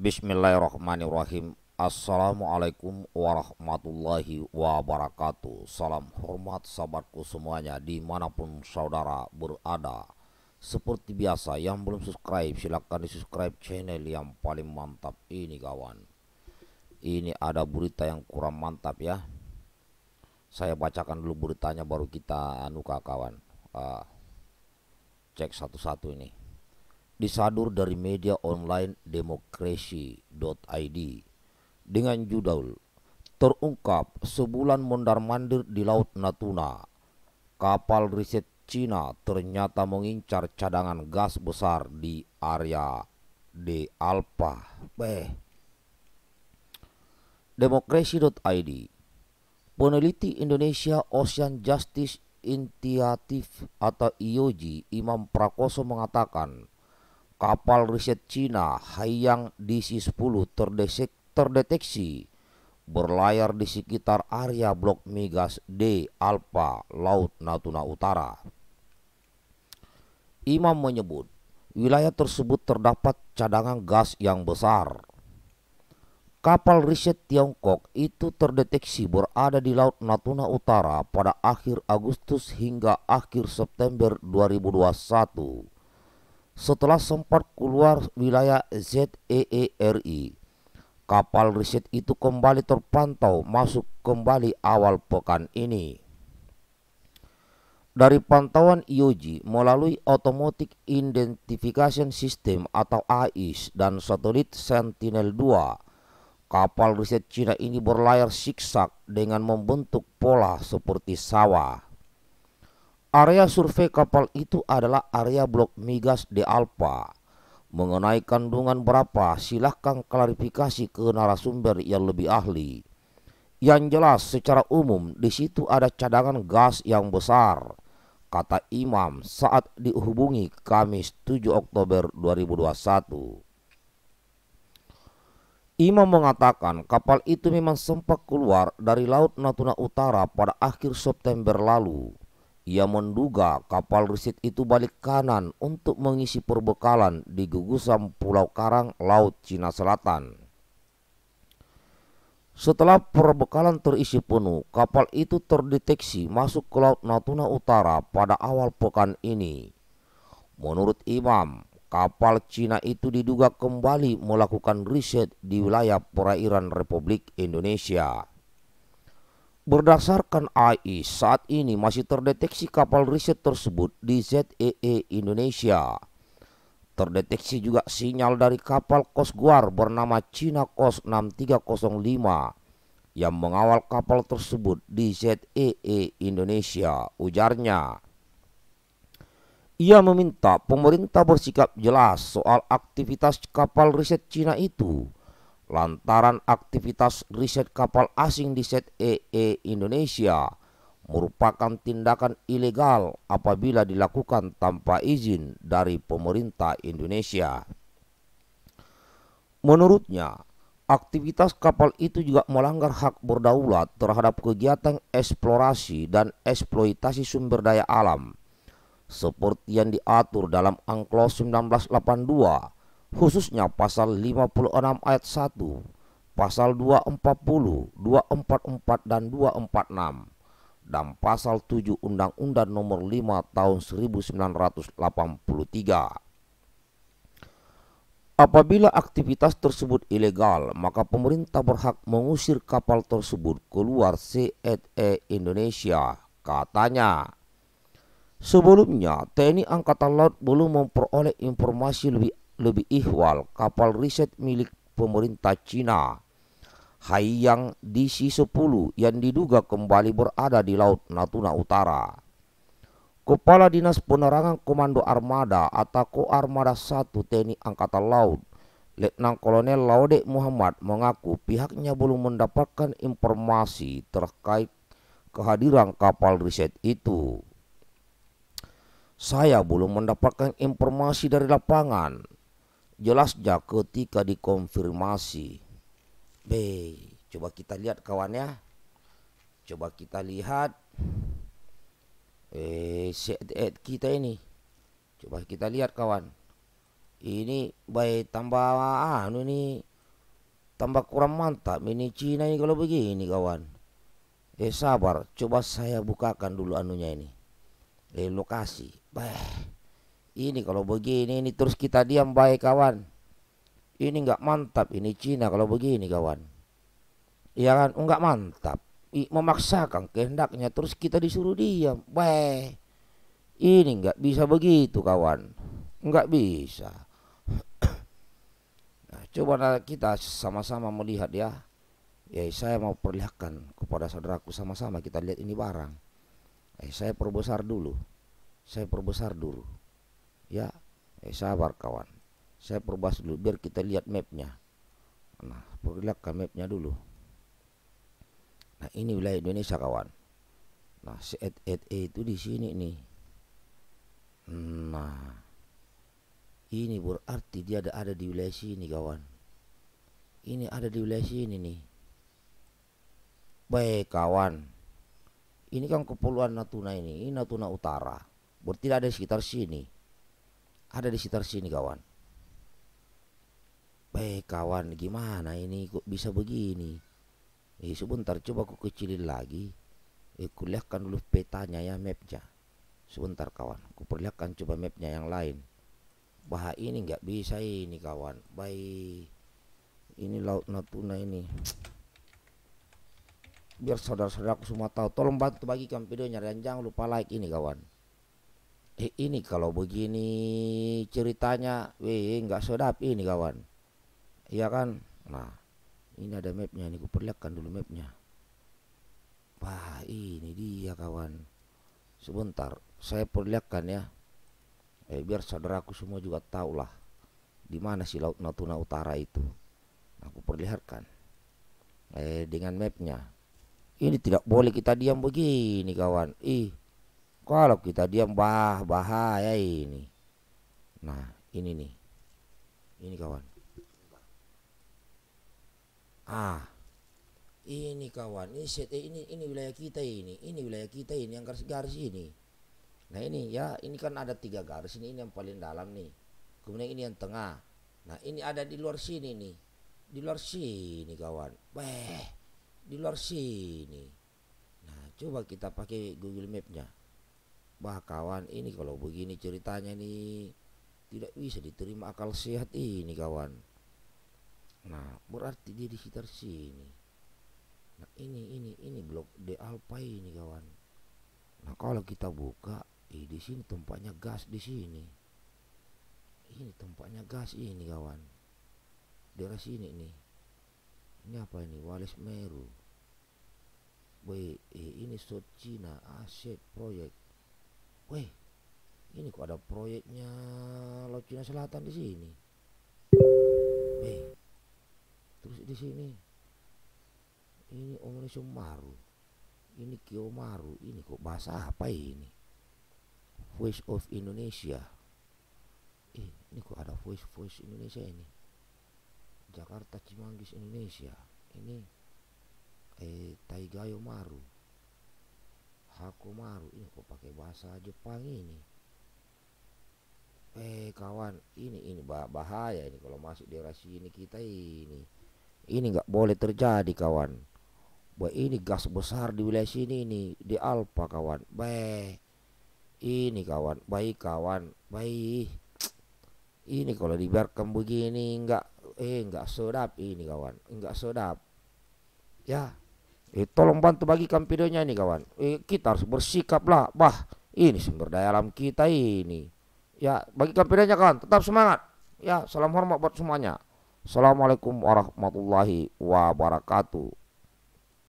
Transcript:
Bismillahirrahmanirrahim Assalamualaikum warahmatullahi wabarakatuh Salam hormat sahabatku semuanya dimanapun saudara berada Seperti biasa yang belum subscribe silahkan di subscribe channel yang paling mantap ini kawan Ini ada berita yang kurang mantap ya Saya bacakan dulu beritanya baru kita anuka kawan uh, Cek satu-satu ini disadur dari media online demokrasi.id dengan judul Terungkap sebulan mondar-mandir di Laut Natuna. Kapal riset Cina ternyata mengincar cadangan gas besar di area di Alpa. Beh. Demokrasi.id Peneliti Indonesia Ocean Justice Intiatif atau IOJ Imam Prakoso mengatakan kapal riset Cina Haiyang DC-10 terdesek, terdeteksi berlayar di sekitar area blok migas D Alpha Laut Natuna Utara. Imam menyebut wilayah tersebut terdapat cadangan gas yang besar. Kapal riset Tiongkok itu terdeteksi berada di Laut Natuna Utara pada akhir Agustus hingga akhir September 2021 setelah sempat keluar wilayah ZEERI. Kapal riset itu kembali terpantau masuk kembali awal pekan ini. Dari pantauan IOG melalui Automatic Identification System atau AIS dan satelit Sentinel-2, kapal riset Cina ini berlayar siksak dengan membentuk pola seperti sawah. Area survei kapal itu adalah area blok migas di Alpa. Mengenai kandungan berapa, silahkan klarifikasi ke narasumber yang lebih ahli. Yang jelas secara umum di situ ada cadangan gas yang besar, kata Imam saat dihubungi Kamis 7 Oktober 2021. Imam mengatakan kapal itu memang sempat keluar dari Laut Natuna Utara pada akhir September lalu. Ia menduga kapal riset itu balik kanan untuk mengisi perbekalan di gugusan Pulau Karang, Laut Cina Selatan. Setelah perbekalan terisi penuh, kapal itu terdeteksi masuk ke Laut Natuna Utara pada awal pekan ini. Menurut Imam, kapal Cina itu diduga kembali melakukan riset di wilayah perairan Republik Indonesia. Berdasarkan AI, saat ini masih terdeteksi kapal riset tersebut di ZEE e Indonesia. Terdeteksi juga sinyal dari kapal Guard bernama China Kos 6305 yang mengawal kapal tersebut di ZEE e Indonesia, ujarnya. Ia meminta pemerintah bersikap jelas soal aktivitas kapal riset Cina itu lantaran aktivitas riset kapal asing di SET EE Indonesia merupakan tindakan ilegal apabila dilakukan tanpa izin dari pemerintah Indonesia. Menurutnya, aktivitas kapal itu juga melanggar hak berdaulat terhadap kegiatan eksplorasi dan eksploitasi sumber daya alam seperti yang diatur dalam Angklos 1982 khususnya pasal 56 ayat 1, pasal 240, 244 dan 246 dan pasal 7 Undang-Undang Nomor 5 Tahun 1983. Apabila aktivitas tersebut ilegal, maka pemerintah berhak mengusir kapal tersebut keluar CEE Indonesia, katanya. Sebelumnya, TNI Angkatan Laut belum memperoleh informasi lebih lebih ihwal kapal riset milik pemerintah Cina Haiyang DC-10 yang diduga kembali berada di Laut Natuna Utara. Kepala Dinas Penerangan Komando Armada atau Armada 1 TNI Angkatan Laut, Letnan Kolonel Laude Muhammad mengaku pihaknya belum mendapatkan informasi terkait kehadiran kapal riset itu. Saya belum mendapatkan informasi dari lapangan, Jelas jelasnya ketika dikonfirmasi B coba kita lihat kawan ya coba kita lihat eh, eh kita ini coba kita lihat kawan ini baik tambah anu ini tambah kurang mantap ini Cina ini kalau begini kawan eh sabar coba saya bukakan dulu anunya ini eh lokasi baik ini kalau begini ini terus kita diam baik kawan ini enggak mantap ini Cina kalau begini kawan ya kan Enggak oh, mantap I, memaksakan kehendaknya terus kita disuruh diam baik. ini enggak bisa begitu kawan enggak bisa nah, coba kita sama-sama melihat ya ya saya mau perlihatkan kepada saudaraku sama-sama kita lihat ini barang eh, saya perbesar dulu saya perbesar dulu ya eh, sabar kawan saya perbaas dulu biar kita lihat mapnya nah perlihatkan mapnya dulu nah ini wilayah Indonesia kawan nah si et et e itu di sini nih nah ini berarti dia ada ada di wilayah sini kawan ini ada di wilayah sini nih baik kawan ini kan kepulauan Natuna ini, ini Natuna Utara berarti ada sekitar sini ada di sekitar sini kawan. Baik kawan, gimana ini kok bisa begini? Eh sebentar coba aku kecilin lagi. Eh kuliahkan dulu petanya ya mapnya. Sebentar kawan, aku perlihatkan coba mapnya yang lain. Bah ini nggak bisa ini kawan. Baik, ini laut Natuna ini. Biar saudara-saudaraku semua tahu, tolong bantu bagikan videonya dan jangan lupa like ini kawan eh ini kalau begini ceritanya weh, nggak sedap ini kawan iya kan nah ini ada mapnya ini kuperlihatkan dulu mapnya wah ini dia kawan sebentar saya perlihatkan ya eh, biar saudaraku semua juga tahu lah di mana si laut Natuna Utara itu aku perlihatkan eh dengan mapnya ini tidak boleh kita diam begini kawan ih kalau kita diam bah bahaya ini. Nah, ini nih. Ini kawan. Ah. Ini kawan, ini set ini ini wilayah kita ini. Ini wilayah kita ini yang garis-garis ini. Nah, ini ya, ini kan ada tiga garis ini, ini yang paling dalam nih. Kemudian ini yang tengah. Nah, ini ada di luar sini nih. Di luar sini kawan. Beh, di luar sini. Nah, coba kita pakai Google Map-nya. Wah kawan ini kalau begini ceritanya nih tidak bisa diterima akal sehat ini kawan. Nah berarti dia di sekitar sini. Nah ini ini ini blok D alpha ini kawan. Nah kalau kita buka eh, di sini tempatnya gas di sini. Ini tempatnya gas ini kawan. Daerah sini ini. Ini apa ini? Wales Meru. Baik, eh, ini South China Aset Project weh ini kok ada proyeknya Laut Cina Selatan di sini weh terus di sini ini Omni Sumaru ini Kiomaru ini kok bahasa apa ini Voice of Indonesia eh ini kok ada voice voice Indonesia ini Jakarta Cimanggis Indonesia ini eh Taigayo Maru Hakomaru ini kok pakai bahasa Jepang ini eh kawan ini ini bah bahaya ini kalau masuk di daerah ini kita ini ini nggak boleh terjadi kawan Wah ini gas besar di wilayah sini ini di Alpa kawan baik ini kawan baik kawan baik ini kalau dibiarkan begini enggak eh enggak sedap ini kawan enggak sedap ya Eh, tolong bantu bagikan videonya ini kawan. Eh, kita harus bersikap lah. Bah, ini sumber daya alam kita ini. Ya, bagikan videonya kawan. Tetap semangat. Ya, salam hormat buat semuanya. Assalamualaikum warahmatullahi wabarakatuh.